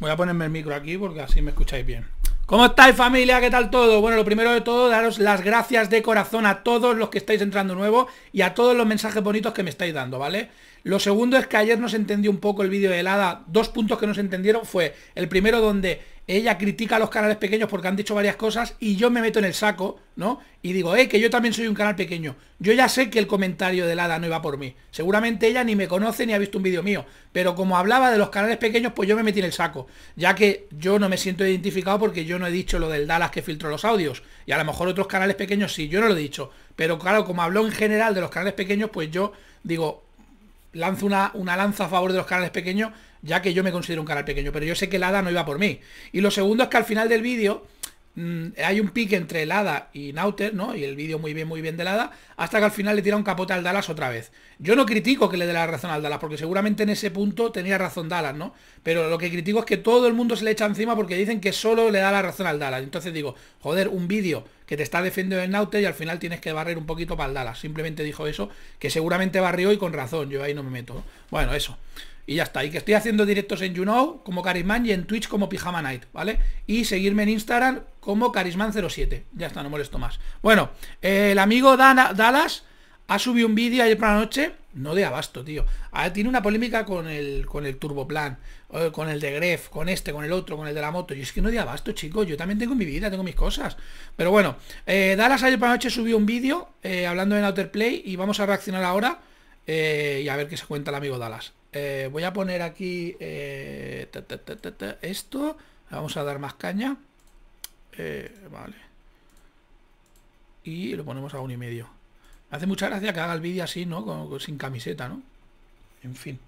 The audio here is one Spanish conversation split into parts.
Voy a ponerme el micro aquí porque así me escucháis bien. ¿Cómo estáis familia? ¿Qué tal todo? Bueno, lo primero de todo, daros las gracias de corazón a todos los que estáis entrando nuevo y a todos los mensajes bonitos que me estáis dando, ¿vale? Lo segundo es que ayer no se entendió un poco el vídeo de helada. Dos puntos que no se entendieron fue el primero donde ella critica a los canales pequeños porque han dicho varias cosas y yo me meto en el saco, ¿no? Y digo, eh, que yo también soy un canal pequeño. Yo ya sé que el comentario de Lada no iba por mí. Seguramente ella ni me conoce ni ha visto un vídeo mío. Pero como hablaba de los canales pequeños, pues yo me metí en el saco. Ya que yo no me siento identificado porque yo no he dicho lo del Dallas que filtró los audios. Y a lo mejor otros canales pequeños sí, yo no lo he dicho. Pero claro, como habló en general de los canales pequeños, pues yo digo, lanzo una, una lanza a favor de los canales pequeños ya que yo me considero un canal pequeño, pero yo sé que el hada no iba por mí. Y lo segundo es que al final del vídeo mm, hay un pique entre el hada y Nauter, ¿no? Y el vídeo muy bien, muy bien del hada, hasta que al final le tira un capote al Dallas otra vez. Yo no critico que le dé la razón al Dallas, porque seguramente en ese punto tenía razón Dallas, ¿no? Pero lo que critico es que todo el mundo se le echa encima porque dicen que solo le da la razón al Dallas. Entonces digo, joder, un vídeo que te está defendiendo el Nauter y al final tienes que barrer un poquito para el Dallas. Simplemente dijo eso, que seguramente barrió y con razón, yo ahí no me meto. Bueno, eso. Y ya está. Y que estoy haciendo directos en YouNow como Carismán y en Twitch como Pijama Night, ¿vale? Y seguirme en Instagram como Carisman07. Ya está, no molesto más. Bueno, el amigo Dallas ha subido un vídeo ayer por la noche. No de abasto, tío. Ah, tiene una polémica con el, con el turboplan, con el de Gref, con este, con el otro, con el de la moto. Y es que no de abasto, chicos. Yo también tengo mi vida, tengo mis cosas. Pero bueno, eh, Dallas ayer por la noche subió un vídeo eh, hablando en Outer Play y vamos a reaccionar ahora eh, y a ver qué se cuenta el amigo Dallas. Eh, voy a poner aquí eh, esto. Vamos a dar más caña. Eh, vale. Y lo ponemos a un y medio. Me hace mucha gracia que haga el vídeo así, ¿no? Con, sin camiseta, ¿no? En fin.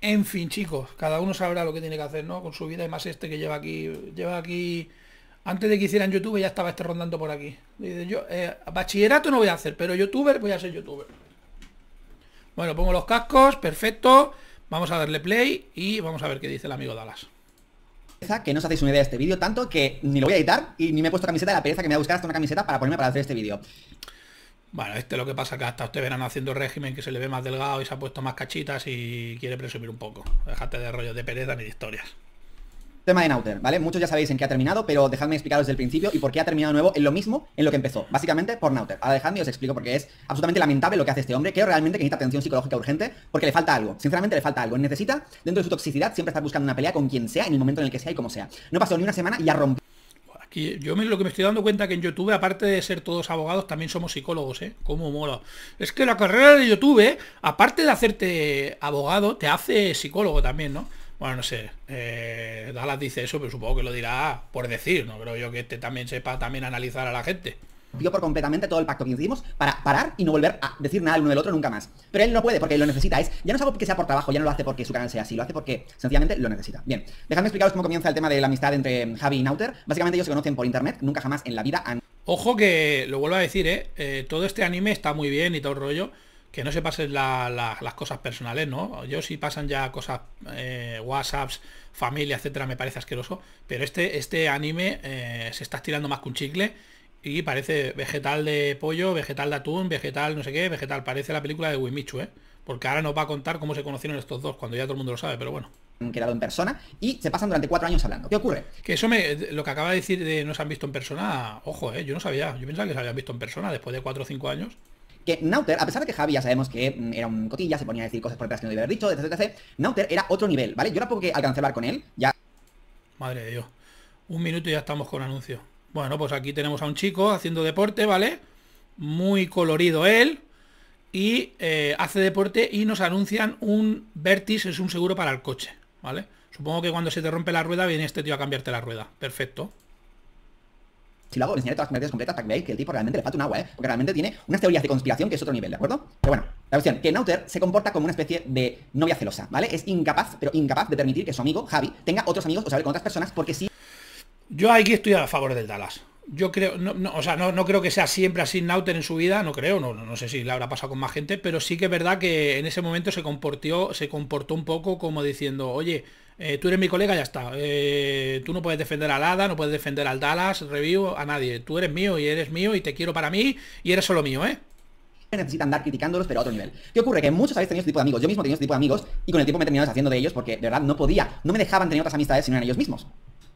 En fin, chicos. Cada uno sabrá lo que tiene que hacer, ¿no? Con su vida. Y más este que lleva aquí... Lleva aquí... Antes de que hicieran YouTube ya estaba este rondando por aquí. bachillerato no voy a hacer, pero youtuber voy a ser youtuber. Bueno, pongo los cascos, perfecto. Vamos a darle play y vamos a ver qué dice el amigo Dallas. Que no os hacéis una idea de este vídeo, tanto que ni lo voy a editar y ni me he puesto camiseta de la pereza que me va a buscar hasta una camiseta para ponerme para hacer este vídeo. Bueno, este es lo que pasa que hasta usted verano haciendo régimen que se le ve más delgado y se ha puesto más cachitas y quiere presumir un poco. Déjate de rollos de pereza ni de historias. Tema de Nauter, ¿vale? Muchos ya sabéis en qué ha terminado, pero dejadme explicaros desde el principio y por qué ha terminado nuevo en lo mismo en lo que empezó. Básicamente por Nauter. Ahora dejadme y os explico porque es absolutamente lamentable lo que hace este hombre. Creo realmente que necesita atención psicológica urgente porque le falta algo. Sinceramente le falta algo. Necesita, dentro de su toxicidad, siempre estar buscando una pelea con quien sea, en el momento en el que sea y como sea. No pasó ni una semana y ya rompió yo me, lo que me estoy dando cuenta que en YouTube, aparte de ser todos abogados, también somos psicólogos, ¿eh? ¿Cómo mola? Es que la carrera de YouTube, aparte de hacerte abogado, te hace psicólogo también, ¿no? Bueno, no sé. Eh, Dallas dice eso, pero supongo que lo dirá por decir, ¿no? Creo yo que este también sepa también analizar a la gente. Vio por completamente todo el pacto que hicimos para parar y no volver a decir nada el uno del otro nunca más. Pero él no puede porque lo necesita. Es, ya no es algo que sea por trabajo, ya no lo hace porque su canal sea así, lo hace porque sencillamente lo necesita. Bien, dejadme explicaros cómo comienza el tema de la amistad entre Javi y Nauter. Básicamente ellos se conocen por internet, nunca jamás en la vida han... Ojo que, lo vuelvo a decir, eh, eh todo este anime está muy bien y todo el rollo, que no se pasen las cosas personales, ¿no? Yo sí pasan ya cosas, eh, WhatsApps, familia, etcétera, me parece asqueroso, pero este, este anime eh, se está estirando más que un chicle y parece vegetal de pollo, vegetal de atún, vegetal no sé qué, vegetal, parece la película de Wimichu, ¿eh? Porque ahora nos va a contar cómo se conocieron estos dos, cuando ya todo el mundo lo sabe, pero bueno. Han quedado en persona y se pasan durante cuatro años hablando. ¿Qué ocurre? Que eso me, lo que acaba de decir de no se han visto en persona, ojo, ¿eh? yo no sabía, yo pensaba que se habían visto en persona después de cuatro o cinco años que Nauter, a pesar de que Javi ya sabemos que mm, era un cotilla, se ponía a decir cosas por detrás que no debía haber dicho, etc, etc, Nauter era otro nivel, ¿vale? Yo poco que alcanzar con él, ya... Madre de Dios. Un minuto y ya estamos con anuncio Bueno, pues aquí tenemos a un chico haciendo deporte, ¿vale? Muy colorido él. Y eh, hace deporte y nos anuncian un Vertis, es un seguro para el coche, ¿vale? Supongo que cuando se te rompe la rueda viene este tío a cambiarte la rueda. Perfecto. Si lo hago, le enseñaré todas las conversaciones completas para que que el tipo realmente le falta un agua, ¿eh? Porque realmente tiene unas teorías de conspiración que es otro nivel, ¿de acuerdo? Pero bueno, la cuestión, que Nauter se comporta como una especie de novia celosa, ¿vale? Es incapaz, pero incapaz de permitir que su amigo, Javi, tenga otros amigos o saber con otras personas porque sí... Yo aquí estoy a favor del Dallas. Yo creo, no, o sea, no, no, creo que sea siempre así Nauter en su vida, no creo, no, no sé si le habrá pasado con más gente, pero sí que es verdad que en ese momento se comportó, se comportó un poco como diciendo, oye, eh, tú eres mi colega, ya está. Eh, tú no puedes defender al ADA no puedes defender al Dallas, Review, a nadie. Tú eres mío y eres mío y te quiero para mí y eres solo mío, ¿eh? necesitan andar criticándolos, pero a otro nivel. ¿Qué ocurre? Que muchos habéis tenido este tipo de amigos. Yo mismo he este tipo de amigos y con el tiempo me he terminado deshaciendo de ellos porque de verdad no podía. No me dejaban tener otras amistades sino eran ellos mismos.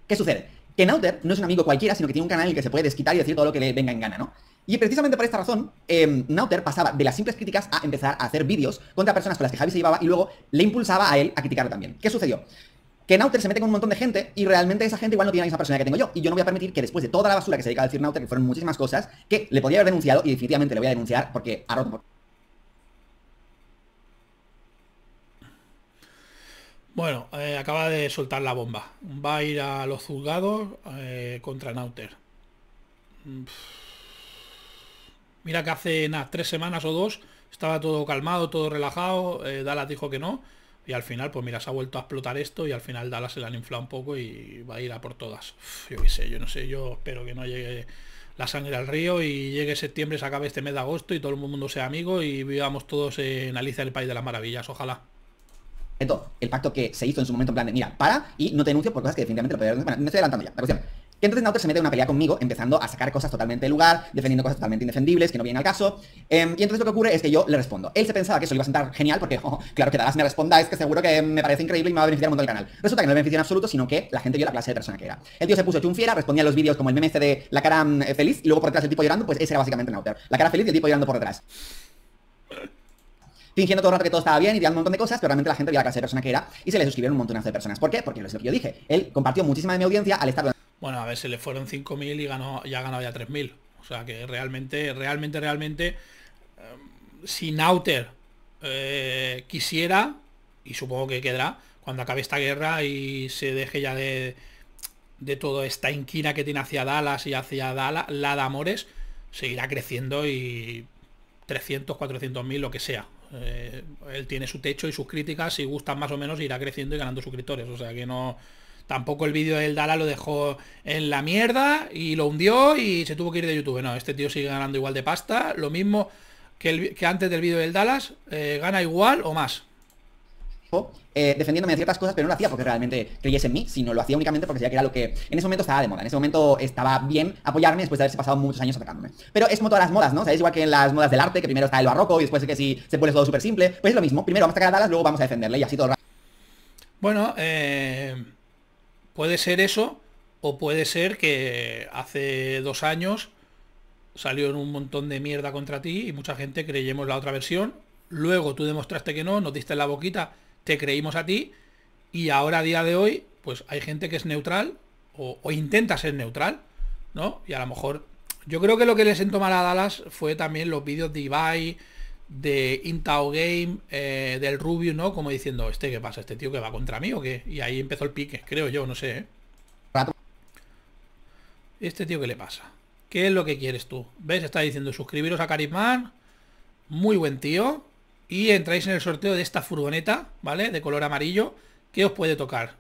¿Qué sucede? Que Nauter no es un amigo cualquiera, sino que tiene un canal en el que se puede desquitar y decir todo lo que le venga en gana, ¿no? Y precisamente por esta razón, em, Nauter pasaba de las simples críticas a empezar a hacer vídeos contra personas con las que Javi se llevaba y luego le impulsaba a él a criticarlo también. ¿Qué sucedió? que Nauter se mete con un montón de gente y realmente esa gente igual no tiene la misma personalidad que tengo yo. Y yo no voy a permitir que después de toda la basura que se dedica a decir Nauter, que fueron muchísimas cosas, que le podría haber denunciado y definitivamente le voy a denunciar porque ha roto Bueno, eh, acaba de soltar la bomba. Va a ir a los juzgados eh, contra Nauter. Mira que hace tres semanas o dos estaba todo calmado, todo relajado. Eh, Dallas dijo que no y al final, pues mira, se ha vuelto a explotar esto y al final Dallas se la han inflado un poco y va a ir a por todas. yo qué sé, yo no sé, yo espero que no llegue la sangre al río y llegue septiembre, se acabe este mes de agosto y todo el mundo sea amigo y vivamos todos en Alicia el País de las Maravillas, ojalá. El pacto que se hizo en su momento en plan mira, para y no te denuncio por cosas que definitivamente lo Me estoy adelantando ya, la y entonces Nauter se mete en una pelea conmigo, empezando a sacar cosas totalmente de lugar, defendiendo cosas totalmente indefendibles, que no vienen al caso. Em, y entonces lo que ocurre es que yo le respondo. Él se pensaba que eso le iba a sentar genial, porque, claro, que Dallas me responda, es que seguro que me parece increíble y me va a beneficiar un montón el canal. Resulta que no le beneficia en absoluto, sino que la gente vio la clase de persona que era. El tío se puso chunfiera, respondía a los vídeos como el meme este de la cara mm, eh, feliz, y luego por detrás el tipo llorando, pues ese era básicamente Nauter. La cara feliz y el tipo llorando por detrás fingiendo todo el rato que todo estaba bien y tirando un montón de cosas, pero realmente la gente vio la clase de persona que era y se le suscribieron un montón de personas. ¿Por qué? Porque lo que yo dije. Él compartió muchísima de mi audiencia al estar bueno, a ver, se le fueron 5.000 y ganó, ya ganó ya 3.000. O sea que realmente, realmente, realmente, em, si Nauter eh, quisiera, y supongo que quedará, cuando acabe esta guerra y se deje ya de, de toda esta inquina que tiene hacia Dallas y hacia Dala, la de Amores, seguirá creciendo y 300, 400.000, lo que sea. Eh, él tiene su techo y sus críticas, si gustan más o menos, irá creciendo y ganando suscriptores. O sea que no, Tampoco el vídeo del Dallas lo dejó en la mierda y lo hundió y se tuvo que ir de YouTube. No, este tío sigue ganando igual de pasta. Lo mismo que, antes del vídeo del Dallas, eh, gana igual o más. Eh, defendiéndome de ciertas cosas, pero no lo hacía porque realmente creyese en mí, sino lo hacía únicamente porque decía que era lo que en ese momento estaba de moda. En ese momento estaba bien apoyarme después de haberse pasado muchos años atacándome. Pero es como todas las modas, ¿no? O igual que en las modas del arte, que primero está el barroco y después es que si se pone todo súper simple, pues es lo mismo. Primero vamos a atacar a Dallas, luego vamos a defenderle y así todo el rato. Bueno, eh, Puede ser eso o puede ser que hace dos años salió en un montón de mierda contra ti y mucha gente creyemos la otra versión. Luego tú demostraste que no, nos diste la boquita, te creímos a ti y ahora a día de hoy pues hay gente que es neutral o, intenta ser neutral, ¿no? Y a lo mejor yo creo que lo que les sentó mal a Dallas fue también los vídeos de Ibai de Intao Game, eh, del Rubio, ¿no? Como diciendo, este, ¿qué pasa? ¿Este tío que va contra mí o qué? Y ahí empezó el pique, creo yo, no sé, ¿eh? ¿Este tío qué le pasa? ¿Qué es lo que quieres tú? ¿Ves? Está diciendo, suscribiros a Carismán. muy buen tío, y entráis en el sorteo de esta furgoneta, ¿vale? De color amarillo, que os puede tocar.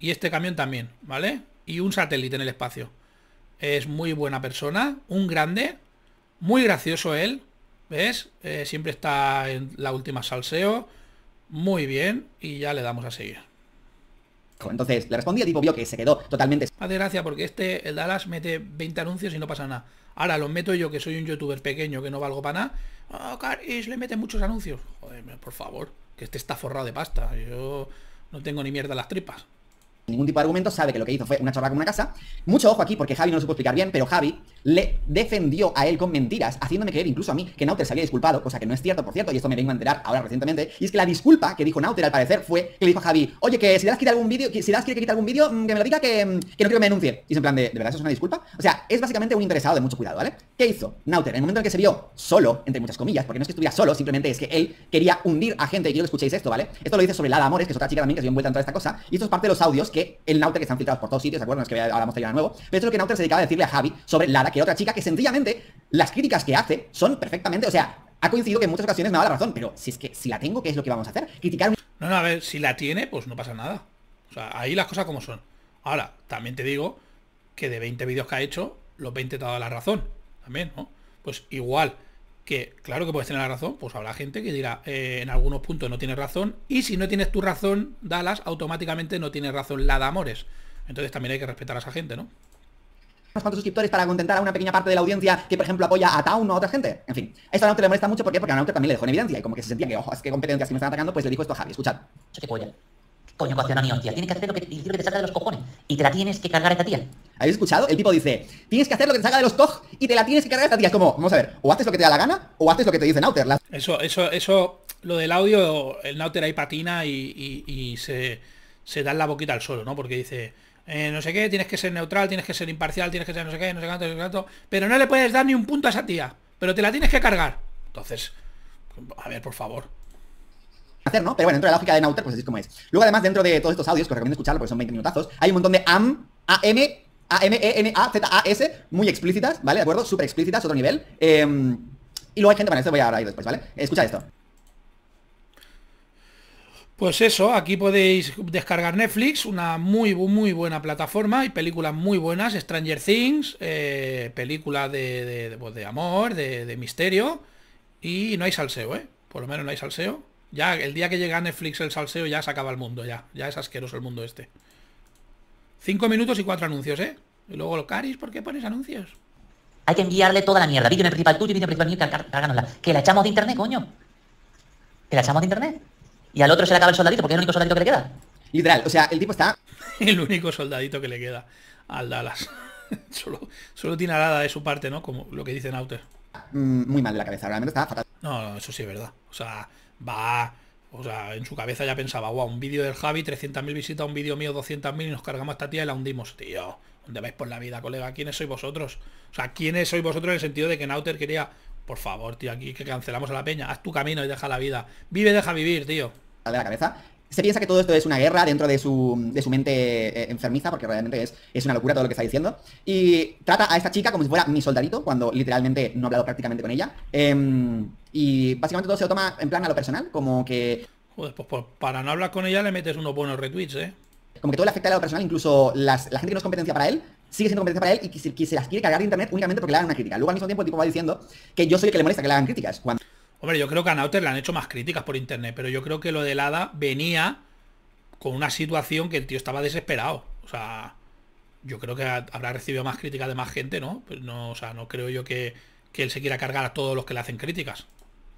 Y este camión también, ¿vale? Y un satélite en el espacio. Es muy buena persona, un grande, muy gracioso él, ¿Ves? Eh, siempre está en la última salseo. Muy bien. Y ya le damos a seguir. Entonces le respondí, tipo vio que se quedó totalmente... Hace gracia porque este, el Dallas, mete 20 anuncios y no pasa nada. Ahora los meto yo, que soy un youtuber pequeño, que no valgo para nada. Oh, Caris, le mete muchos anuncios. Joder, por favor, que este está forrado de pasta. Yo no tengo ni mierda las tripas ningún tipo de argumento, sabe que lo que hizo fue una chorrada con una casa. Mucho ojo aquí, porque Javi no lo supo explicar bien, pero Javi le defendió a él con mentiras, haciéndome creer incluso a mí que Nauter se había disculpado, cosa que no es cierto, por cierto, y esto me vengo a enterar ahora recientemente. Y es que la disculpa que dijo Nauter al parecer fue que le dijo a Javi, oye, que si das quita algún vídeo, si das quiere que quita algún vídeo, mm, que me lo diga mm, que, no quiero que me denuncie. Y es en plan de, ¿de verdad eso es una disculpa? O sea, es básicamente un interesado de mucho cuidado, ¿vale? ¿Qué hizo? Nauter, en el momento en que se vio solo, entre muchas comillas, porque no es que estuviera solo, simplemente es que él quería hundir a gente, y yo lo escuchéis esto, ¿vale? Esto lo dice sobre amor Amores, que es otra chica también que se en toda esta cosa, y esto es parte de los audios que el Nauter que están filtrados por todos sitios, de acuerdo Es que ahora vamos a nuevo. Pero esto es lo que Nauter se dedicaba a decirle a Javi sobre Lara, que otra chica que sencillamente las críticas que hace son perfectamente, o sea, ha coincidido que en muchas ocasiones me da la razón, pero si es que si la tengo, ¿qué es lo que vamos a hacer? Criticar No, no, a ver, si la tiene, pues no pasa nada. O sea, ahí las cosas como son. Ahora, también te digo que de 20 vídeos que ha hecho, los 20 te ha dado la razón. También, ¿no? Pues igual, que claro que puedes tener la razón, pues habrá gente que dirá, eh, en algunos puntos no tienes razón, y si no tienes tu razón, Dalas, automáticamente no tienes razón la de Amores. Entonces también hay que respetar a esa gente, ¿no? ...cuántos suscriptores para contentar a una pequeña parte de la audiencia que, por ejemplo, apoya a Town o a otra gente. En fin, esto a Nauter le molesta mucho porque porque a Nauter también le dejó en evidencia y como que se sentía que, ojo, es que competencias que me están atacando, pues le dijo esto a Javi. Escuchad. ¿Qué coño? Coño, coacción a tía. Tienes que hacer lo que, lo que te salga de los cojones y te la tienes que cargar a esta tía. ¿Habéis escuchado? El tipo dice, tienes que hacer lo que te salga de los TOG y te la tienes que cargar esa tía. Es como, vamos a ver, o haces lo que te da la gana o haces lo que te dice Nauter. Eso, eso, eso, lo del audio, el Nauter ahí patina y, y, se, se da la boquita al suelo, ¿no? Porque dice, eh, no sé qué, tienes que ser neutral, tienes que ser imparcial, tienes que ser no sé qué, no sé cuánto, no sé cuánto, pero no le puedes dar ni un punto a esa tía, pero te la tienes que cargar. Entonces, a ver, por favor. Hacer, ¿no? Pero bueno, dentro de la lógica de Nauter, pues así es como es. Luego, además, dentro de todos estos audios, que os recomiendo escucharlo porque son 20 minutazos, hay un montón de AM, AM a-M-E-N-A-Z-A-S, muy explícitas, ¿vale? ¿De acuerdo? Súper explícitas, otro nivel. Em, y luego hay gente, bueno, esto voy a hablar después, ¿vale? Escucha esto. Pues eso, aquí podéis descargar Netflix, una muy muy buena plataforma y películas muy buenas, Stranger Things, eh, películas de, de, de, pues amor, de, misterio, y no hay salseo, ¿eh? Por lo menos no hay salseo. Ya el día que llega a Netflix el salseo ya se acaba el mundo, ya. Ya es asqueroso el mundo este. Cinco minutos y cuatro anuncios, ¿eh? Y luego lo caris, ¿por qué pones anuncios? Hay que enviarle toda la mierda. Vídeo en el principal tuyo, vídeo en principal mío, cárganosla. Que la echamos de internet, coño. Que la echamos de internet. Y al otro se le acaba el soldadito, porque es el único soldadito que le queda. Literal, o sea, el tipo está... el único soldadito que le queda al Dallas. solo, solo tiene nada de su parte, ¿no? Como lo que dicen Outer. Mm, muy mal de la cabeza, realmente está fatal. no, eso sí es verdad. O sea, va... O sea, en su cabeza ya pensaba, wow, un vídeo del Javi, 300.000 visitas, un vídeo mío, 200.000 y nos cargamos a esta tía y la hundimos. Tío, ¿dónde vais por la vida, colega? ¿Quiénes sois vosotros? O sea, ¿quiénes sois vosotros en el sentido de que Nauter quería, por favor, tío, aquí que cancelamos a la peña, haz tu camino y deja la vida. Vive, deja vivir, tío. De la cabeza se piensa que todo esto es una guerra dentro de su, de su mente eh, enfermiza, porque realmente es, una locura todo lo que está diciendo. Y trata a esta chica como si fuera mi soldadito, cuando literalmente no he hablado prácticamente con ella. Em, y básicamente todo se lo toma en plan a lo personal, como que... Joder, pues, pues, para no hablar con ella le metes unos buenos retweets, ¿eh? Como que todo le afecta a lo personal, incluso las, la gente que no es competencia para él, sigue siendo competencia para él y que se, las quiere cargar de internet únicamente porque le hagan una crítica. Luego al mismo tiempo el tipo va diciendo que yo soy el que le molesta que le hagan críticas. Hombre, yo creo que a Nauter le han hecho más críticas por internet, pero yo creo que lo de Hada venía con una situación que el tío estaba desesperado. O sea, yo creo que habrá recibido más críticas de más gente, ¿no? Pues no o sea, no creo yo que, él se quiera cargar a todos los que le hacen críticas.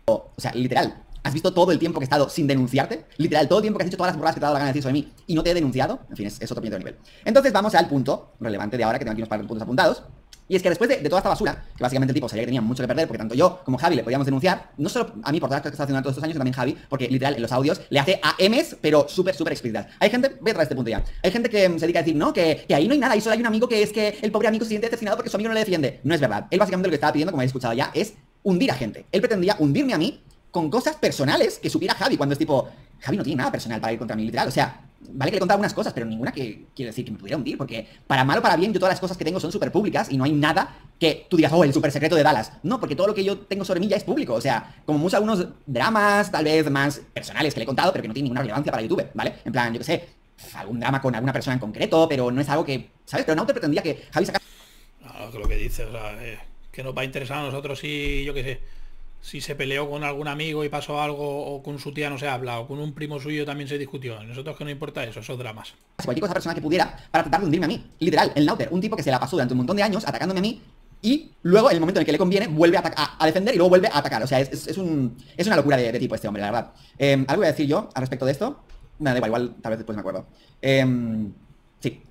O, sea, literal, ¿has visto todo el tiempo que he estado sin denunciarte? Literal, todo el tiempo que has hecho todas las burradas que te ha dado la gana de decir sobre mí y no te he denunciado. En fin, es, otro otro de nivel. Entonces vamos al punto relevante de ahora, que tengo aquí unos par de puntos apuntados. Y es que después de, toda esta basura, que básicamente el tipo sabía que tenía mucho que perder, porque tanto yo como Javi le podíamos denunciar, no solo a mí por todas las cosas que está haciendo todos estos años, sino también Javi, porque literal en los audios le hace AMs, pero súper, súper explícitas. Hay gente, voy a este punto ya. Hay gente que mm, se dedica a decir, no, que, ahí no hay nada, ahí solo hay un amigo que es que el pobre amigo se siente decepcionado porque su amigo no le defiende. No es verdad. Él básicamente lo que estaba pidiendo, como habéis escuchado ya, es hundir a gente. Él pretendía hundirme a mí con cosas personales que supiera Javi cuando es tipo, Javi no tiene nada personal para ir contra mí, literal. O sea, Vale que le contado unas cosas, pero ninguna que quiero decir que me pudiera hundir, porque para mal o para bien, yo todas las cosas que tengo son súper públicas y no hay nada que tú digas, oh, el súper secreto de Dallas. No, porque todo lo que yo tengo sobre mí ya es público. O sea, como muchos algunos dramas, tal vez más personales que le he contado, pero que no tienen ninguna relevancia para YouTube, ¿vale? En plan, yo qué sé, pues, algún drama con alguna persona en concreto, pero no es algo que, ¿sabes? Pero no te pretendía que Javi sacara. No, lo que dices, o sea, eh, que nos va a interesar a nosotros y yo qué sé si se peleó con algún amigo y pasó algo o con su tía no se habla o con un primo suyo también se discutió. Nosotros que no importa eso, esos dramas. Cualquier cosa persona que pudiera para tratar de hundirme a mí. Literal, el lauter, un tipo que se la pasó durante un montón de años atacándome a mí y luego en el momento en el que le conviene vuelve a, defender y luego vuelve a atacar. O sea, es, es, un, es una locura de, tipo este hombre, la verdad. Eh, algo voy a decir yo al respecto de esto. Nada, igual, tal vez después me acuerdo. Eh, sí,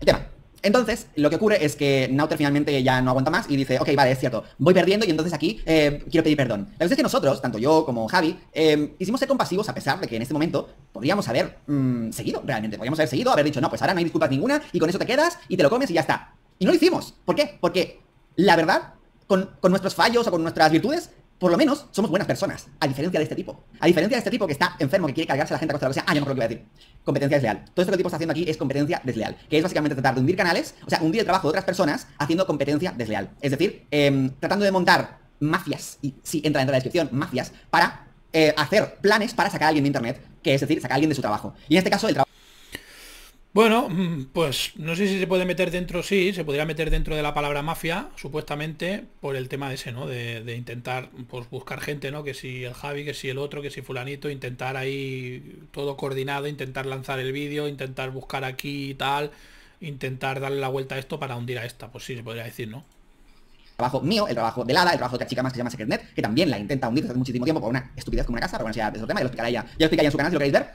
el tema. Entonces, lo que ocurre es que Nauter finalmente ya no aguanta más y dice, ok, vale, es cierto, voy perdiendo y entonces aquí eh, quiero pedir perdón. La verdad es que nosotros, tanto yo como Javi, eh, hicimos ser compasivos a pesar de que en este momento podríamos haber mm, seguido, realmente, podríamos haber seguido, haber dicho, no, pues ahora no hay disculpas ninguna y con eso te quedas y te lo comes y ya está. Y no lo hicimos. ¿Por qué? Porque la verdad, con, con nuestros fallos o con nuestras virtudes, por lo menos somos buenas personas, a diferencia de este tipo. A diferencia de este tipo que está enfermo, que quiere cargarse a la gente a costa de sea. Ah, yo no creo que voy a decir. Competencia desleal. Todo esto que el tipo está haciendo aquí es competencia desleal, que es básicamente tratar de hundir canales, o sea, hundir el trabajo de otras personas haciendo competencia desleal. Es decir, em, tratando de montar mafias, y si sí, entra dentro de la descripción, mafias, para eh, hacer planes para sacar a alguien de internet, que es decir, sacar a alguien de su trabajo. Y en este caso, el trabajo. Bueno, mm, pues no sé si se puede meter dentro, sí, se podría meter dentro de la palabra mafia, supuestamente, por el tema ese, ¿no? De, intentar pues, buscar gente, ¿no? Que si el Javi, que si el otro, que si fulanito, intentar ahí todo coordinado, intentar lanzar el vídeo, intentar buscar aquí y tal, intentar darle la vuelta a esto para hundir a esta, pues sí, se podría decir, ¿no? trabajo mío, el trabajo de Lada, el trabajo de otra chica más que se llama Secretnet, que también la intenta hundir desde hace muchísimo tiempo por una estupidez como una casa, pero bueno, ya es otro tema, y lo explicará ella, ya lo en su canal si lo queréis ver.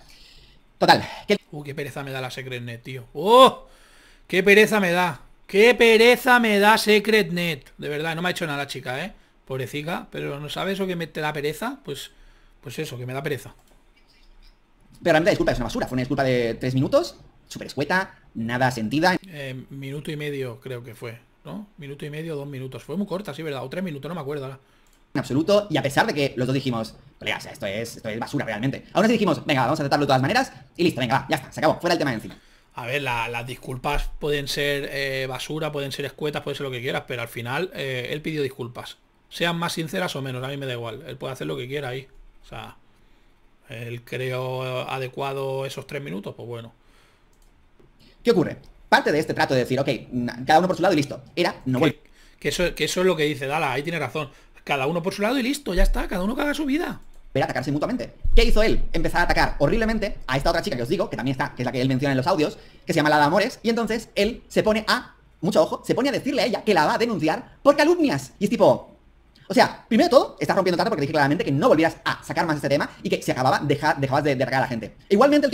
Total. Uh, qué pereza me da la SecretNet, tío. ¡Oh! ¡Qué pereza me da! ¡Qué pereza me da SecretNet! De verdad, no me ha hecho nada la chica, ¿eh? Pobrecita. Pero ¿no sabes eso que me te da pereza? Pues, pues eso, que me da pereza. Pero realmente la disculpa es una basura. Fue una disculpa de tres minutos, súper escueta, nada sentida. Eh, minuto y medio creo que fue, ¿no? Minuto y medio, dos minutos. Fue muy corta, sí, ¿verdad? O tres minutos, no me acuerdo ahora absoluto. Y a pesar de que los dos dijimos, esto es, esto es basura realmente. ahora así dijimos, venga, vamos a tratarlo de todas maneras. Y listo, venga, ya está, se acabó, fuera el tema encima. A ver, las disculpas pueden ser eh, basura, pueden ser escuetas, puede ser lo que quieras, pero al final eh, él pidió disculpas. Sean más sinceras o menos, a mí me da igual. Él puede hacer lo que quiera ahí. O sea, él creo adecuado esos tres minutos, pues bueno. ¿Qué ocurre? Parte de este trato de decir, ok, cada uno por su lado y listo. Era, no voy. Que, eso, que eso es lo que dice Dala, ahí tiene razón cada uno por su lado y listo, ya está, cada uno caga su vida. Pero atacarse mutuamente. ¿Qué hizo él? Empezar a atacar horriblemente a esta otra chica que os digo, que también está, que es la que él menciona en los audios, que se llama la de Amores, y entonces él se pone a, mucho ojo, se pone a decirle a ella que la va a denunciar por calumnias. Y es tipo, o sea, primero de todo, estás rompiendo tanto porque dije claramente que no volvieras a sacar más este tema y que se acababa, dejabas de, atacar a la gente. Igualmente el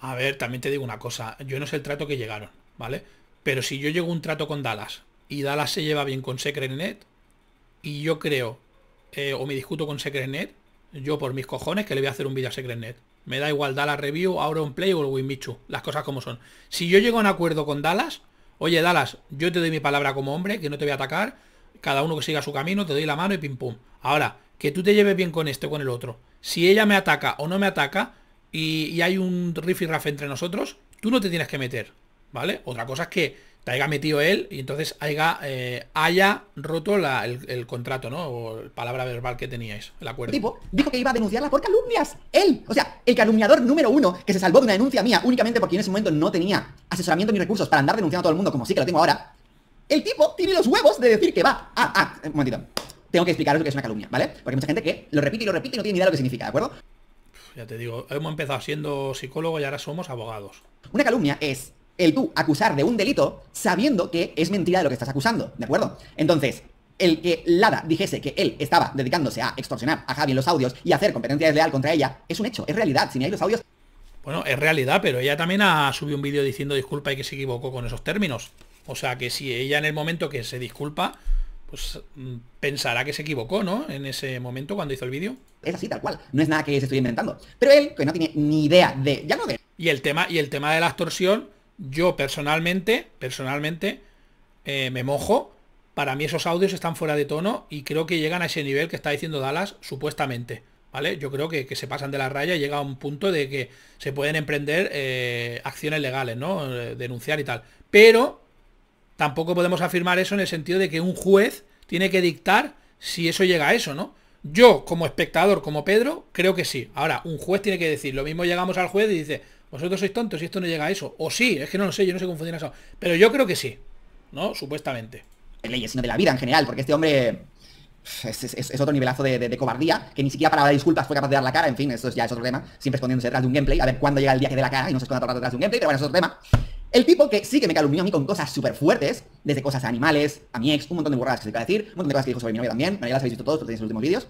A ver, también te digo una cosa, yo no sé el trato que llegaron, ¿vale? Pero si yo llego un trato con Dallas y Dallas se lleva bien con Secret Net, y yo creo, eh, o me discuto con SecretNet, yo por mis cojones que le voy a hacer un vídeo a SecretNet. Me da igual Dallas Review, Auron Play o el Winmichu, las cosas como son. Si yo llego a un acuerdo con Dallas, oye Dallas, yo te doy mi palabra como hombre, que no te voy a atacar, cada uno que siga su camino, te doy la mano y pim pum. Ahora, que tú te lleves bien con este o con el otro. Si ella me ataca o no me ataca y, y hay un riff y raff entre nosotros, tú no te tienes que meter, ¿vale? Otra cosa es que te haya metido él y entonces haya, eh, roto el, contrato, ¿no? O palabra verbal que teníais, el acuerdo. Tipo, dijo que iba a denunciarla por calumnias. Él, o sea, el calumniador número uno que se salvó de una denuncia mía únicamente porque en ese momento no tenía asesoramiento ni recursos para andar denunciando a todo el mundo como sí que lo tengo ahora. El tipo tiene los huevos de decir que va. Ah, ah, un momentito. Tengo que explicaros lo que es una calumnia, ¿vale? Porque hay mucha gente que lo repite y lo repite y no tiene ni idea de lo que significa, ¿de acuerdo? Ya te digo, hemos empezado siendo psicólogo y ahora somos abogados. Una calumnia es el tú acusar de un delito sabiendo que es mentira de lo que estás acusando, ¿de acuerdo? Entonces, el que Lada dijese que él estaba dedicándose a extorsionar a Javi en los audios y hacer competencia desleal contra ella, es un hecho, es realidad. Si hay los audios... Bueno, es realidad, pero ella también ha subido un vídeo diciendo disculpa y que se equivocó con esos términos. O sea que si ella en el momento que se disculpa, pues mm, pensará que se equivocó, ¿no? En ese momento cuando hizo el vídeo. Es así, tal cual. No es nada que se estoy inventando. Pero él, que no tiene ni idea de... Ya no de. Y el tema, y el tema de la extorsión, yo personalmente, personalmente, eh, me mojo. Para mí esos audios están fuera de tono y creo que llegan a ese nivel que está diciendo Dallas supuestamente. ¿Vale? Yo creo que, se pasan de la raya y llega a un punto de que se pueden emprender eh, acciones legales, ¿no? Eh, denunciar y tal. Pero tampoco podemos afirmar eso en el sentido de que un juez tiene que dictar si eso llega a eso, ¿no? Yo, como espectador, como Pedro, creo que sí. Ahora, un juez tiene que decir, lo mismo llegamos al juez y dice, vosotros sois tontos y esto no llega a eso. O sí, es que no lo sé, yo no sé cómo funciona eso. Pero yo creo que sí, ¿no? Supuestamente. De leyes, sino de la vida en general, porque este hombre es, otro nivelazo de, cobardía, que ni siquiera para dar disculpas fue capaz de dar la cara, en fin, eso ya es otro tema, siempre escondiéndose detrás de un gameplay, a ver cuándo llega el día que dé la cara y no se esconda todo detrás de un gameplay, pero bueno, es otro tema. El tipo que sí que me calumnió a mí con cosas súper fuertes, desde cosas a animales, a mi ex, un montón de burradas que se a decir, un montón de cosas que dijo sobre mi novia también, bueno, ya las habéis visto todos, lo tenéis en los últimos vídeos,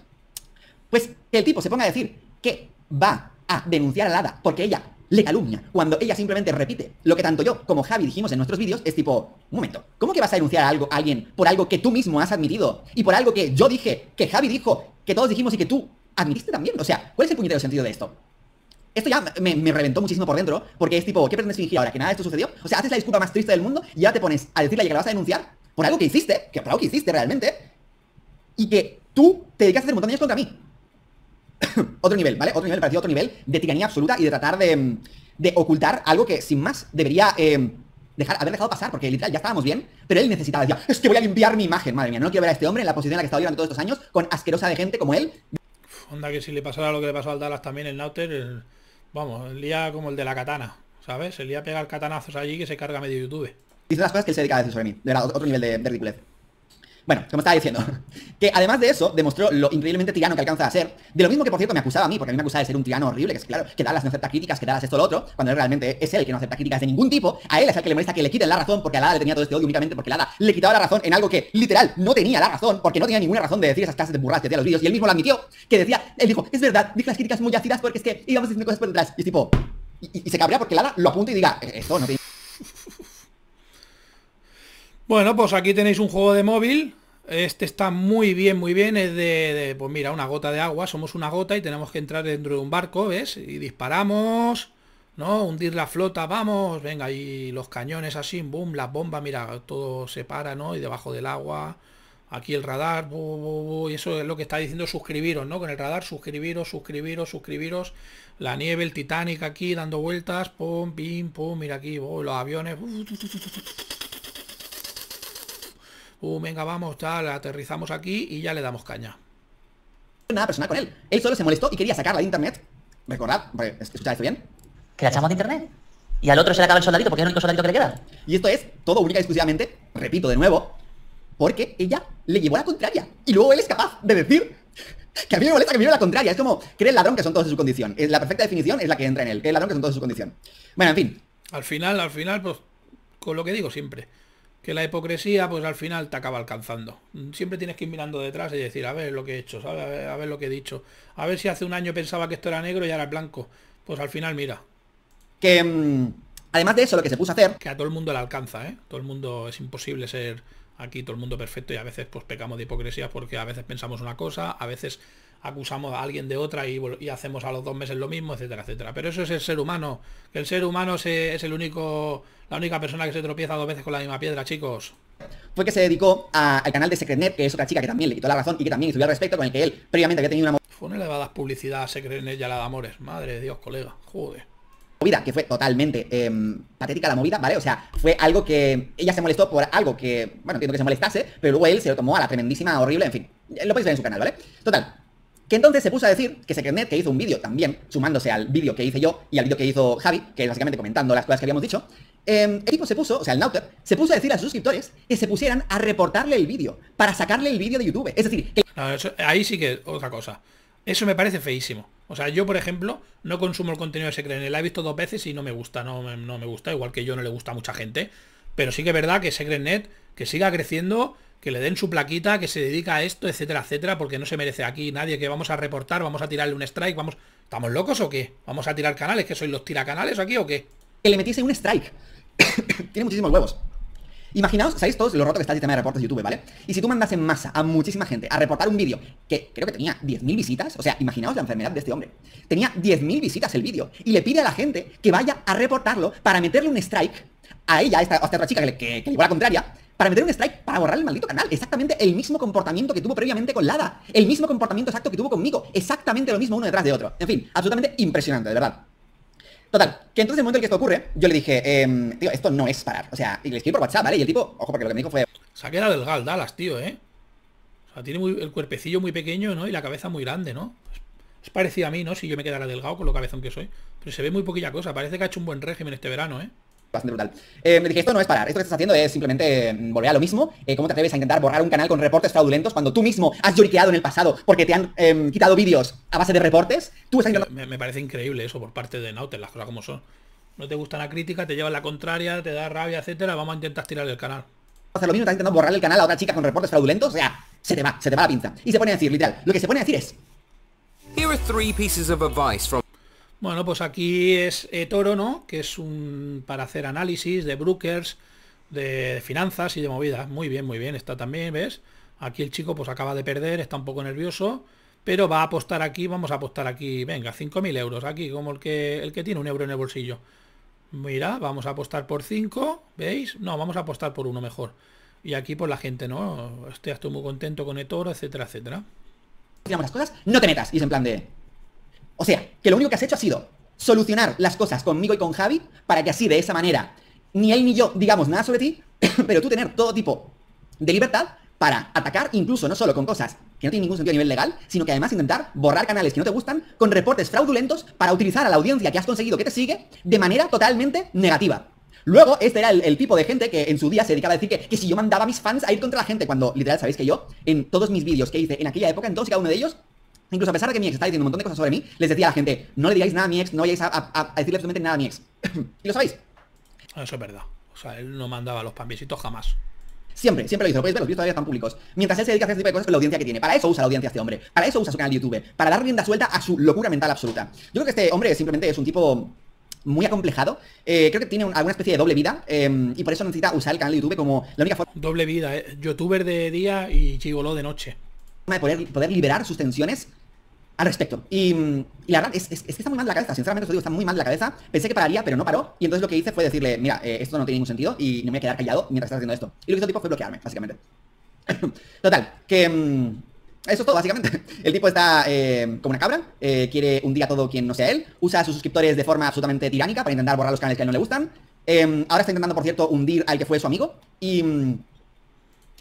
pues que el tipo se ponga a decir que va a denunciar a Lada porque ella le calumnia, cuando ella simplemente repite lo que tanto yo como Javi dijimos en nuestros vídeos, es tipo, un momento, ¿cómo que vas a denunciar a, algo, a alguien por algo que tú mismo has admitido? Y por algo que yo dije, que Javi dijo, que todos dijimos y que tú admitiste también. O sea, ¿cuál es el puñetero sentido de esto? Esto ya me, reventó muchísimo por dentro, porque es tipo, ¿qué pretendes fingir ahora? ¿Que nada de esto sucedió? O sea, haces la disculpa más triste del mundo y ya te pones a decirle que la vas a denunciar por algo que hiciste, que por algo que hiciste realmente, y que tú te dedicaste a hacer un de contra mí otro nivel, ¿vale? Otro nivel, parecido otro nivel de tiranía absoluta y de tratar de, ocultar algo que sin más debería eh, dejar, haber dejado pasar, porque literal ya estábamos bien, pero él necesitaba, decir, es que voy a limpiar mi imagen, madre mía, no quiero ver a este hombre en la posición en la que estaba durante todos estos años, con asquerosa de gente como él. Onda que si le pasara lo que le pasó al Dallas también, el Nauter, vamos, el día como el de la katana, ¿sabes? El día pegar catanazos allí que se carga medio YouTube. Dice las cosas que se dedica a decir sobre mí, de otro nivel de, de bueno, como estaba diciendo, que además de eso, demostró lo increíblemente tirano que alcanza a ser, de lo mismo que por cierto me acusaba a mí, porque a mí me acusaba de ser un tirano horrible, que es claro, que Dallas no acepta críticas, que Dallas esto lo otro, cuando él realmente es él que no acepta críticas de ningún tipo, a él es el que le molesta que le quiten la razón, porque a Lada le tenía todo este odio únicamente porque Lada le quitaba la razón en algo que literal no tenía la razón, porque no tenía ninguna razón de decir esas clases de burras que los vídeos, y él mismo lo admitió, que decía, él dijo, es verdad, dije las críticas muy ácidas porque es que íbamos diciendo cosas por detrás, y es tipo, y, se cabrea porque Lada lo apunta y diga, eh, esto no tiene... Bueno, pues aquí tenéis un juego de móvil. Este está muy bien, muy bien. Es de, pues mira, una gota de agua. Somos una gota y tenemos que entrar dentro de un barco, ¿ves? Y disparamos, ¿no? Hundir la flota, vamos. Venga, y los cañones así, boom, las bomba, mira, todo se para, ¿no? Y debajo del agua, aquí el radar, y eso es lo que está diciendo, suscribiros, ¿no? Con el radar, suscribiros, suscribiros, suscribiros. La nieve, el Titanic aquí dando vueltas, pum, pim, pum, mira aquí, oh, los aviones. Uh, venga, vamos, tal, aterrizamos aquí y ya le damos caña. Nada personal con él. Él solo se molestó y quería sacarla de internet. Recordad, escuchad bien. ¿Que la echamos de internet? Y al otro se le acaba el soldadito porque es el único soldadito que le queda. Y esto es todo única y exclusivamente, repito de nuevo, porque ella le llevó la contraria. Y luego él es capaz de decir que a mí me molesta que me la contraria. Es como, cree el ladrón que son todos de su condición. la perfecta definición es la que entra en él. Cree el ladrón que son todos de su condición. Bueno, en fin. Al final, al final, pues, con lo que digo siempre que la hipocresía pues al final te acaba alcanzando. Siempre tienes que ir mirando detrás y decir, a ver lo que he hecho, A, ver, lo que he dicho. A ver si hace un año pensaba que esto era negro y ahora es blanco. Pues al final mira. Que mm, además de eso lo que se puso a hacer... Que a todo el mundo le alcanza, ¿eh? Todo el mundo es imposible ser aquí todo el mundo perfecto y a veces pues pecamos de hipocresía porque a veces pensamos una cosa, a veces acusamos a alguien de otra y, hacemos a los dos meses lo mismo, etcétera, etcétera. Pero eso es el ser humano. Que el ser humano es el único, la única persona que se tropieza dos veces con la misma piedra, chicos. Fue que se dedicó al canal de Secretnet, que es otra chica que también le quitó la razón y que también estudió al respecto, con el que él previamente había tenido una... Fue una elevada publicidad a Secretnet y a la de Amores. Madre de Dios, colega. Joder movida, que fue totalmente em, patética la movida, ¿vale? O sea, fue algo que ella se molestó por algo que, bueno, entiendo que se molestase, pero luego él se lo tomó a la tremendísima, horrible, en fin. Lo podéis ver en su canal, ¿vale? Total, que entonces se puso a decir que Secretnet, que hizo un vídeo también, sumándose al vídeo que hice yo y al vídeo que hizo Javi, que es básicamente comentando las cosas que habíamos dicho, eh, el tipo se puso, o sea, el Nauter, se puso a decir a suscriptores que se pusieran a reportarle el vídeo, para sacarle el vídeo de YouTube. Es decir, que... ahí sí que otra cosa. Eso me parece feísimo. O sea, yo, por ejemplo, no consumo el contenido de Secretnet. La he visto dos veces y no me gusta, no, no me gusta, igual que yo no le gusta a mucha gente. Pero sí que es verdad que Secretnet, que siga creciendo, que le den su plaquita, que se dedica a esto, etcétera, etcétera, porque no se merece aquí nadie que vamos a reportar, vamos a tirarle un strike, vamos... ¿Estamos locos o qué? ¿Vamos a tirar canales? ¿Que sois los tiracanales aquí o qué? Que le metiese un strike. Tiene muchísimos huevos. Imaginaos, ¿sabéis todos lo roto que está el sistema de reportes de YouTube, ¿vale? Y si tú mandas en masa a muchísima gente a reportar un vídeo que creo que tenía 10.000 visitas, o sea, imaginaos la enfermedad de este hombre. Tenía 10.000 visitas el vídeo y le pide a la gente que vaya a reportarlo para meterle un strike a ella, a esta, otra chica que, le, que, la contraria, para meter un strike, para borrar el maldito canal. Exactamente el mismo comportamiento que tuvo previamente con Lada. El mismo comportamiento exacto que tuvo conmigo. Exactamente lo mismo uno detrás de otro. En fin, absolutamente impresionante, de verdad. Total, que entonces en el momento en que esto ocurre, yo le dije, eh, esto no es parar. O sea, y le escribí por WhatsApp, ¿vale? Y el tipo, ojo, porque lo que me dijo fue... Se ha quedado delgado Dallas, tío, ¿eh? O sea, tiene el cuerpecillo muy pequeño, ¿no? Y la cabeza muy grande, ¿no? Es parecido a mí, ¿no? Si yo me quedara delgado con lo cabezón que soy. Pero se ve muy poquilla cosa. Parece que ha hecho un buen régimen este verano, ¿eh? bastante brutal. Eh, me dije, esto no es parar, esto que estás haciendo es simplemente mm, volver a lo mismo. Eh, ¿Cómo te atreves a intentar borrar un canal con reportes fraudulentos cuando tú mismo has lloriqueado en el pasado porque te han em, quitado vídeos a base de reportes? Tú estás me, parece increíble eso por parte de Nautel las cosas como son. No te gusta la crítica, te lleva la contraria, te da rabia, etcétera, vamos a intentar tirar el canal. Hacer lo mismo, estás intentando borrar el canal a otra chica con reportes fraudulentos, o sea, se te va, se te va la pinza. Y se pone a decir, literal, lo que se pone a decir es... Bueno, pues aquí es eToro, eh, ¿no? Que es un para hacer análisis de brokers, de finanzas y de movidas. Muy bien, muy bien. Está también, ¿ves? Aquí el chico pues acaba de perder, está un poco nervioso, pero va a apostar aquí, vamos a apostar aquí. Venga, 5.000 euros aquí, como el que, el que tiene un euro en el bolsillo. Mira, vamos a apostar por 5, ¿veis? No, vamos a apostar por uno mejor. Y aquí pues, la gente, ¿no? Estoy, muy contento con eToro, etcétera, etcétera. Digamos las cosas, no te metas. Y es en plan de, o sea, que lo único que has hecho ha sido solucionar las cosas conmigo y con Javi para que así, de esa manera, ni él ni yo digamos nada sobre ti, pero tú tener todo tipo de libertad para atacar incluso no solo con cosas que no tienen ningún sentido a nivel legal, sino que además intentar borrar canales que no te gustan con reportes fraudulentos para utilizar a la audiencia que has conseguido que te sigue de manera totalmente negativa. Luego, este era el, tipo de gente que en su día se dedicaba a decir que, si yo mandaba a mis fans a ir contra la gente, cuando literal sabéis que yo, en todos mis vídeos que hice en aquella época, en todos cada uno de ellos, Incluso a pesar de que mi ex está diciendo un montón de cosas sobre mí, les decía a la gente, no le digáis nada a mi ex, no vayáis a, decirle absolutamente nada a mi ex. y lo sabéis. Ah, eso es verdad. O sea, él no mandaba los panvisitos jamás. Siempre, siempre lo hizo. Lo podéis ver, los vídeos todavía están públicos. Mientras él se dedica a hacer ese tipo de cosas con pues, la audiencia que tiene. Para eso usa la audiencia este hombre. Para eso usa su canal de YouTube. Para dar rienda suelta a su locura mental absoluta. Yo creo que este hombre simplemente es un tipo muy acomplejado. Eh, creo que tiene alguna especie de doble vida em, y por eso necesita usar el canal de YouTube como la única forma. Doble vida, eh. youtuber de día y chigoló de noche. De poder liberar sus tensiones al respecto. Y, mm, la verdad es, que está muy mal la cabeza, sinceramente os digo, está muy mal la cabeza. Pensé que pararía, pero no paró. Y entonces lo que hice fue decirle, mira, eh, esto no tiene ningún sentido y no me voy a quedar callado mientras estás haciendo esto. Y lo que hizo el tipo fue bloquearme, básicamente. Total, que... Mm, eso es todo, básicamente. El tipo está eh, como una cabra, eh, quiere hundir a todo quien no sea él, usa a sus suscriptores de forma absolutamente tiránica para intentar borrar los canales que a él no le gustan. Em, ahora está intentando, por cierto, hundir al que fue su amigo. Y...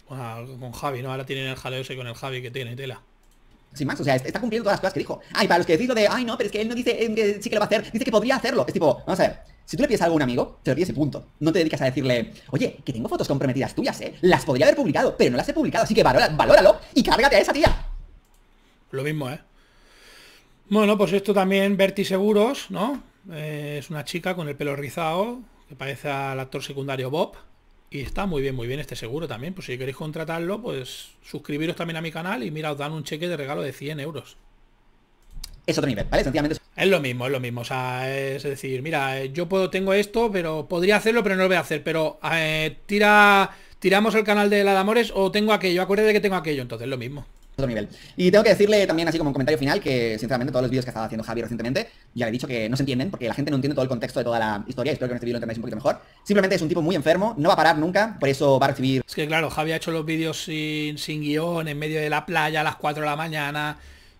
Bueno, mm, con Javi, ¿no? Ahora tienen el jaleo ese con el Javi que tiene, tela. Sin más, o sea, está cumpliendo todas las cosas que dijo. Ay, para los que decís lo de, ay, no, pero es que él no dice, em, eh, sí que lo va a hacer, dice que podría hacerlo. Es tipo, vamos a ver, si tú le pides algo a un amigo, te lo pides y punto. No te dedicas a decirle, oye, que tengo fotos comprometidas tuyas, ¿eh? Las podría haber publicado, pero no las he publicado, así que valora, valóralo y cárgate a esa tía. Lo mismo, ¿eh? Bueno, pues esto también, Berti Seguros, ¿no? Eh, es una chica con el pelo rizado, que parece al actor secundario Bob. Y está muy bien, muy bien este seguro también. Pues si queréis contratarlo, pues suscribiros también a mi canal y mira, os dan un cheque de regalo de 100 euros. Es otro ¿vale? Es lo mismo, es lo mismo. O sea, es decir, mira, eh, yo puedo, tengo esto, pero podría hacerlo, pero no lo voy a hacer. Pero eh, tira, tiramos el canal de la de Amores o tengo aquello, acuérdate que tengo aquello, entonces es lo mismo nivel. Y tengo que decirle también, así como un comentario final, que sinceramente todos los vídeos que estaba haciendo Javier recientemente, ya le he dicho que no se entienden, porque la gente no entiende todo el contexto de toda la historia. Espero que en este vídeo lo entendáis un poquito mejor. Simplemente es un tipo muy enfermo, no va a parar nunca, por eso va a recibir. Es que claro, Javi ha hecho los vídeos sin, sin guión, en medio de la playa a las 4 de la mañana.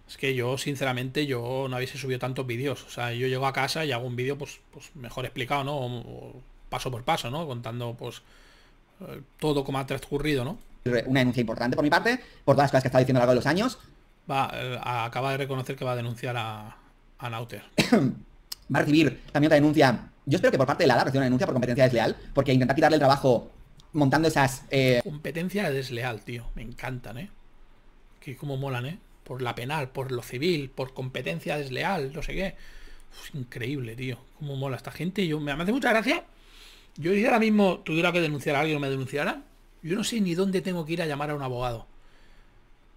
Es que yo, sinceramente, yo no habéis subido tantos vídeos. O sea, yo llego a casa y hago un vídeo, pues, pues mejor explicado, ¿no? paso por paso, ¿no? Contando, pues, eh, todo como ha transcurrido, ¿no? una denuncia importante por mi parte, por todas las cosas que está estado diciendo a lo largo de los años. Va, eh, acaba de reconocer que va a denunciar a, a Nauter. va a recibir también otra denuncia. Yo espero que por parte de la DA reciba una denuncia por competencia desleal, porque intentar quitarle el trabajo montando esas... Eh, competencia desleal, tío. Me encantan, ¿eh? Que como molan, ¿eh? Por la penal, por lo civil, por competencia desleal, no sé qué. increíble, tío. Cómo mola esta gente. Yo, me hace mucha gracia. Yo si ahora mismo tuviera que denunciar a alguien o me denunciara, yo no sé ni dónde tengo que ir a llamar a un abogado.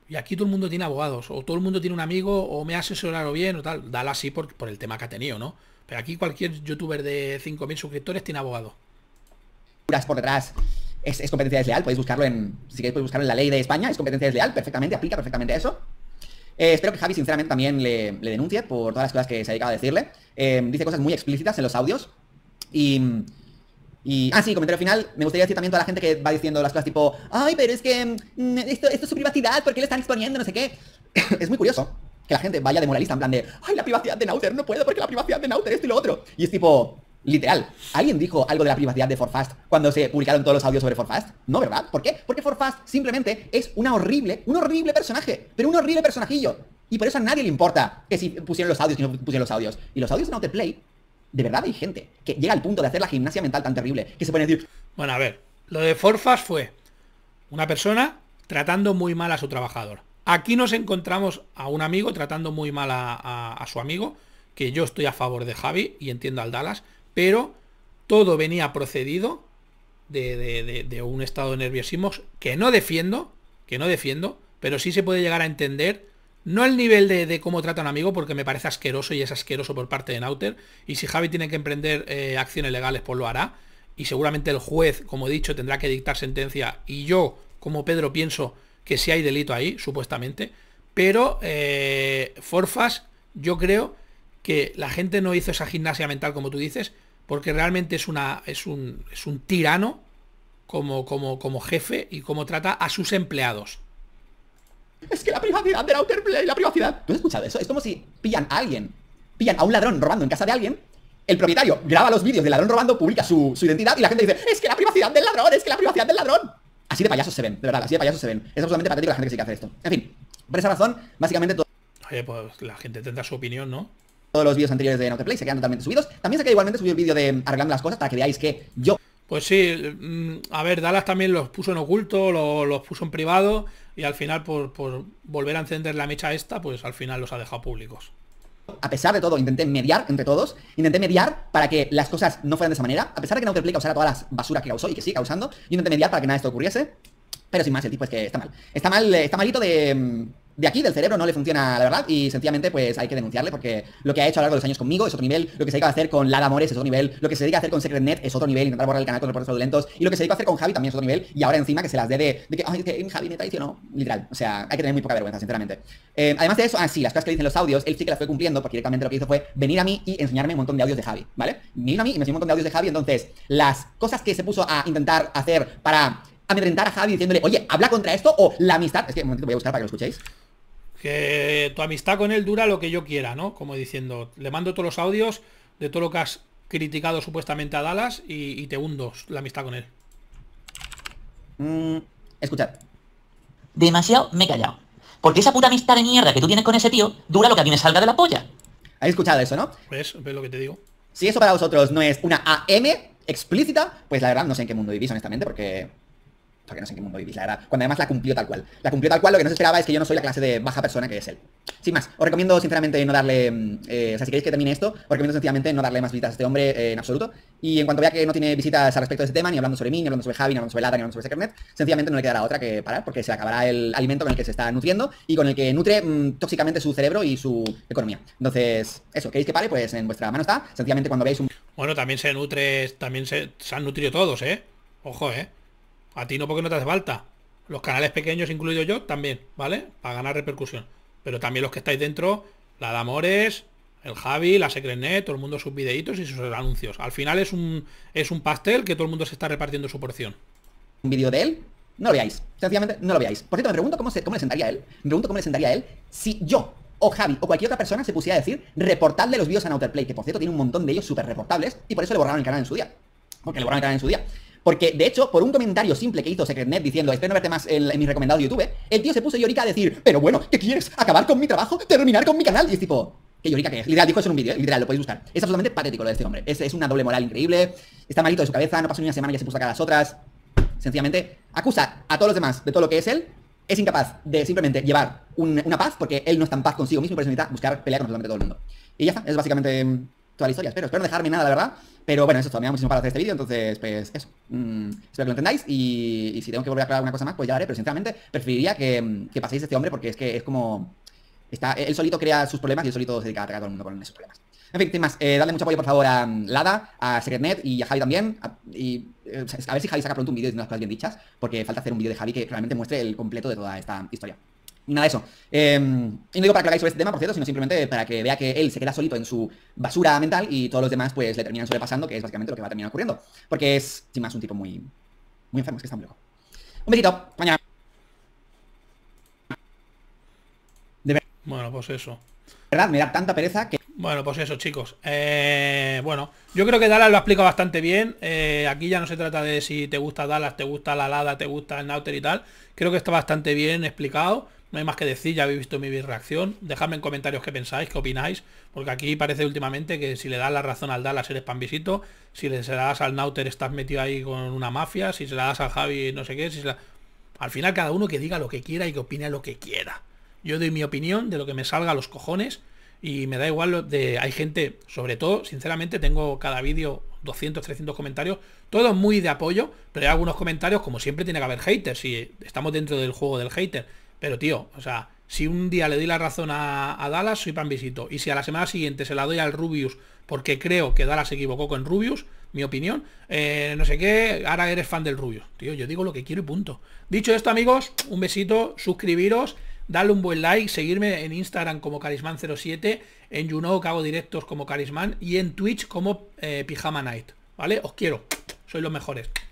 Y aquí todo el mundo tiene abogados, o todo el mundo tiene un amigo, o me ha asesorado bien, o tal. Dale así por, por el tema que ha tenido, ¿no? Pero aquí cualquier youtuber de 5.000 suscriptores tiene abogado. Por detrás es, competencia desleal, podéis buscarlo en, si queréis podéis buscarlo en la ley de España, es competencia desleal, perfectamente, aplica perfectamente eso. Eh, espero que Javi sinceramente también le, denuncie por todas las cosas que se ha dedicado a decirle. Eh, dice cosas muy explícitas en los audios y y, ah, sí, comentario final, me gustaría decir también a la gente que va diciendo las cosas tipo, ay, pero es que mm, esto, es su privacidad, ¿por qué le están exponiendo? No sé qué. es muy curioso que la gente vaya de moralista en plan de, ay, la privacidad de Nauter, no puedo porque la privacidad de Nauter, esto y lo otro. Y es tipo, literal, ¿alguien dijo algo de la privacidad de Forfast cuando se publicaron todos los audios sobre Forfast? No, ¿verdad? ¿Por qué? Porque Forfast simplemente es una horrible, un horrible personaje, pero un horrible personajillo. Y por eso a nadie le importa que si pusieron los audios, que no pusieron los audios. Y los audios de Nauter Play de verdad hay gente que llega al punto de hacer la gimnasia mental tan terrible que se pone decir... Bueno, a ver, lo de Forfas fue una persona tratando muy mal a su trabajador. Aquí nos encontramos a un amigo tratando muy mal a, su amigo, que yo estoy a favor de Javi y entiendo al Dallas, pero todo venía procedido de, un estado de nerviosismo que no defiendo, que no defiendo, pero sí se puede llegar a entender no el nivel de, cómo trata a un amigo, porque me parece asqueroso y es asqueroso por parte de Nauter. Y si Javi tiene que emprender eh, acciones legales, pues lo hará. Y seguramente el juez, como he dicho, tendrá que dictar sentencia. Y yo, como Pedro, pienso que sí hay delito ahí, supuestamente. Pero eh, Forfas, yo creo que la gente no hizo esa gimnasia mental, como tú dices, porque realmente es, una, es, un, tirano como, como, como jefe y cómo trata a sus empleados. Es que la privacidad del Outer Play, la privacidad. ¿Tú has escuchado eso? Es como si pillan a alguien, pillan a un ladrón robando en casa de alguien. El propietario graba los vídeos del ladrón robando, publica su, su identidad y la gente dice: Es que la privacidad del ladrón, es que la privacidad del ladrón. Así de payasos se ven, de verdad, así de payasos se ven. Es absolutamente patético la gente que sí que hace esto. En fin, por esa razón, básicamente todo. Oye, pues la gente tendrá su opinión, ¿no? Todos los vídeos anteriores de Play se quedan totalmente subidos. También se queda igualmente subido el vídeo de arreglando las cosas para que veáis que yo pues sí, mm, a ver, Dallas también los puso en oculto, los, puso en privado y al final por, volver a encender la mecha esta, pues al final los ha dejado públicos. A pesar de todo, intenté mediar entre todos, intenté mediar para que las cosas no fueran de esa manera, a pesar de que no te Play sea todas las basuras que causó y que sigue causando, yo intenté mediar para que nada de esto ocurriese, pero sin más, el tipo es que está mal. Está mal, está malito de mm, de aquí, del cerebro, no le funciona la verdad y sencillamente pues hay que denunciarle porque lo que ha hecho a lo largo de los años conmigo es otro nivel, lo que se dedica a hacer con Lada Amores es otro nivel, lo que se dedica a hacer con SecretNet es otro nivel, intentar borrar el canal con reportes fraudulentos y lo que se ido a hacer con Javi también es otro nivel y ahora encima que se las dé de, de que, ay, es que Javi me traicionó, literal, o sea, hay que tener muy poca vergüenza, sinceramente. Eh, además de eso, ah, las cosas que dicen los audios, él sí que las fue cumpliendo porque directamente lo que hizo fue venir a mí y enseñarme un montón de audios de Javi, ¿vale? Vino a mí y me enseñó un montón de audios de Javi, entonces las cosas que se puso a intentar hacer para amedrentar a Javi diciéndole, oye, habla contra esto o la amistad. Es que un momento voy a buscar para que lo escuchéis que tu amistad con él dura lo que yo quiera, ¿no? Como diciendo, le mando todos los audios de todo lo que has criticado supuestamente a Dallas y, te hundo la amistad con él. Mm, escuchad. Demasiado me he callado. Porque esa puta amistad de mierda que tú tienes con ese tío dura lo que a mí me salga de la polla. ¿Has escuchado eso, no? Pues, ves lo que te digo. Si eso para vosotros no es una AM explícita, pues la verdad no sé en qué mundo vivís, honestamente, porque o que no sé en qué mundo vivís, la verdad. Cuando además la cumplió tal cual. La cumplió tal cual, lo que no se esperaba es que yo no soy la clase de baja persona que es él. Sin más, os recomiendo sinceramente no darle... Mm, eh, o sea, si queréis que termine esto, os recomiendo sencillamente no darle más visitas a este hombre eh, en absoluto. Y en cuanto vea que no tiene visitas al respecto de ese tema, ni hablando sobre mí, ni hablando sobre Javi, ni hablando sobre Lada ni hablando sobre Sekernet, sencillamente no le quedará otra que parar, porque se acabará el alimento con el que se está nutriendo y con el que nutre mm, tóxicamente su cerebro y su economía. Entonces, eso, ¿queréis que pare? Pues en vuestra mano está. Sencillamente cuando veáis un... Bueno, también se nutre, también se, se han nutrido todos, ¿eh? Ojo, ¿eh? A ti no porque no te hace falta. Los canales pequeños, incluido yo, también, ¿vale? Para ganar repercusión. Pero también los que estáis dentro, la de Amores, el Javi, la Secretnet, todo el mundo sus videitos y sus anuncios. Al final es un, es un pastel que todo el mundo se está repartiendo su porción. ¿Un vídeo de él? No lo veáis. Sencillamente, no lo veáis. Por cierto, me pregunto cómo, se, cómo le sentaría él. Me pregunto cómo le sentaría a él si yo o Javi o cualquier otra persona se pusiera a decir reportadle los vídeos a Outerplay, que por cierto tiene un montón de ellos súper reportables y por eso le borraron el canal en su día. Porque le borraron el canal en su día. Porque, de hecho, por un comentario simple que hizo SecretNet diciendo espero no verte más en, mi mis recomendados de YouTube, el tío se puso llorica a decir, pero bueno, ¿qué quieres? ¿Acabar con mi trabajo? ¿Terminar con mi canal? Y es tipo, ¿qué llorica que es. Literal, dijo eso en un vídeo, ¿eh? literal, lo podéis buscar. Es absolutamente patético lo de este hombre. Es, es, una doble moral increíble. Está malito de su cabeza, no pasó ni una semana y ya se puso acá a las otras. Sencillamente, acusa a todos los demás de todo lo que es él. Es incapaz de simplemente llevar una paz, porque él no está en paz consigo mismo y por eso necesita buscar pelear con absolutamente todo el mundo. Y ya está, es básicamente mm, toda la historia, espero. Espero no dejarme nada, la verdad. Pero bueno, eso es todo. Me da muchísimo para hacer este vídeo, entonces, pues eso. Mm, espero que lo entendáis. Y, si tengo que volver a aclarar alguna cosa más, pues ya lo haré. Pero sinceramente, preferiría que, que paséis este hombre porque es que es como. Está, él solito crea sus problemas y él solito se dedica a atacar a todo el mundo con esos problemas. En fin, temas, eh, dadle mucho apoyo por favor a Lada, a SecretNet y a Javi también. y, eh, a ver si Javi saca pronto un vídeo de unas cosas bien dichas, porque falta hacer un vídeo de Javi que realmente muestre el completo de toda esta historia nada de eso. Em, y no digo para que lo hagáis sobre este tema, por cierto, sino simplemente para que vea que él se queda solito en su basura mental y todos los demás pues le terminan sobrepasando, que es básicamente lo que va a terminar ocurriendo. Porque es, sin más, un tipo muy, muy enfermo, es que está muy loco. Un besito, mañana. Bueno, pues eso. verdad, me da tanta pereza que... Bueno, pues eso, chicos. Eh, bueno, yo creo que Dallas lo ha explicado bastante bien. Eh, aquí ya no se trata de si te gusta Dallas, te gusta la Lada, te gusta el Nauter y tal. Creo que está bastante bien explicado. No hay más que decir, ya habéis visto mi reacción. Dejadme en comentarios qué pensáis, qué opináis, porque aquí parece últimamente que si le das la razón al Dallas eres panvisito, si le das al Nauter estás metido ahí con una mafia, si se das al Javi no sé qué, si la... Al final cada uno que diga lo que quiera y que opine lo que quiera. Yo doy mi opinión de lo que me salga a los cojones y me da igual lo de... Hay gente, sobre todo, sinceramente, tengo cada vídeo 200, 300 comentarios, todos muy de apoyo, pero hay algunos comentarios, como siempre tiene que haber haters, si estamos dentro del juego del hater pero, tío, o sea, si un día le doy la razón a, a Dallas, soy pan Y si a la semana siguiente se la doy al Rubius porque creo que Dallas se equivocó con Rubius, mi opinión, eh, no sé qué, ahora eres fan del Rubius. Tío, yo digo lo que quiero y punto. Dicho esto, amigos, un besito, suscribiros, darle un buen like, seguirme en Instagram como Carisman07, en YouNow que hago directos como Carismán y en Twitch como eh, Pijama Night. ¿Vale? Os quiero. Sois los mejores.